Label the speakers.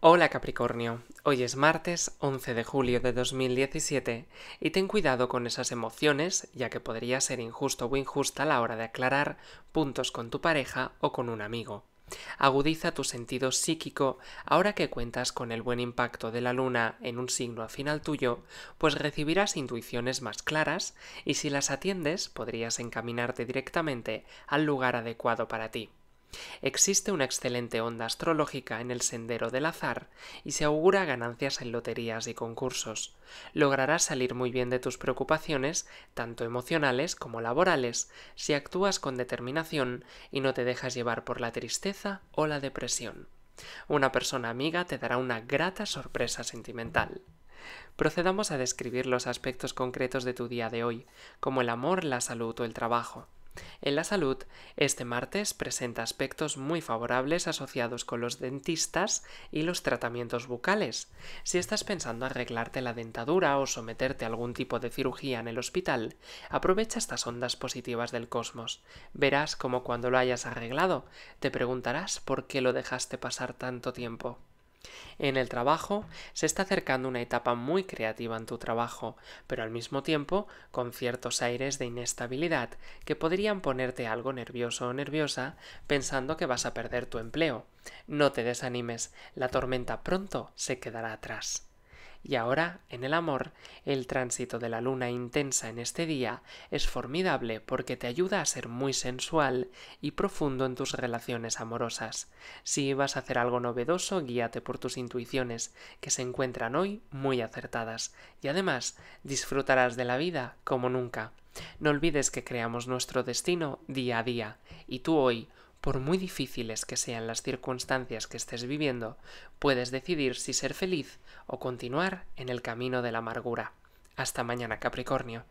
Speaker 1: Hola Capricornio, hoy es martes 11 de julio de 2017 y ten cuidado con esas emociones ya que podría ser injusto o injusta a la hora de aclarar puntos con tu pareja o con un amigo. Agudiza tu sentido psíquico ahora que cuentas con el buen impacto de la luna en un signo afinal tuyo, pues recibirás intuiciones más claras y si las atiendes podrías encaminarte directamente al lugar adecuado para ti. Existe una excelente onda astrológica en el sendero del azar y se augura ganancias en loterías y concursos. Lograrás salir muy bien de tus preocupaciones, tanto emocionales como laborales, si actúas con determinación y no te dejas llevar por la tristeza o la depresión. Una persona amiga te dará una grata sorpresa sentimental. Procedamos a describir los aspectos concretos de tu día de hoy, como el amor, la salud o el trabajo. En la salud, este martes presenta aspectos muy favorables asociados con los dentistas y los tratamientos bucales. Si estás pensando arreglarte la dentadura o someterte a algún tipo de cirugía en el hospital, aprovecha estas ondas positivas del cosmos. Verás como cuando lo hayas arreglado, te preguntarás por qué lo dejaste pasar tanto tiempo. En el trabajo se está acercando una etapa muy creativa en tu trabajo, pero al mismo tiempo con ciertos aires de inestabilidad que podrían ponerte algo nervioso o nerviosa pensando que vas a perder tu empleo. No te desanimes, la tormenta pronto se quedará atrás. Y ahora, en el amor, el tránsito de la luna intensa en este día es formidable porque te ayuda a ser muy sensual y profundo en tus relaciones amorosas. Si vas a hacer algo novedoso, guíate por tus intuiciones, que se encuentran hoy muy acertadas. Y además, disfrutarás de la vida como nunca. No olvides que creamos nuestro destino día a día, y tú hoy por muy difíciles que sean las circunstancias que estés viviendo, puedes decidir si ser feliz o continuar en el camino de la amargura. Hasta mañana, Capricornio.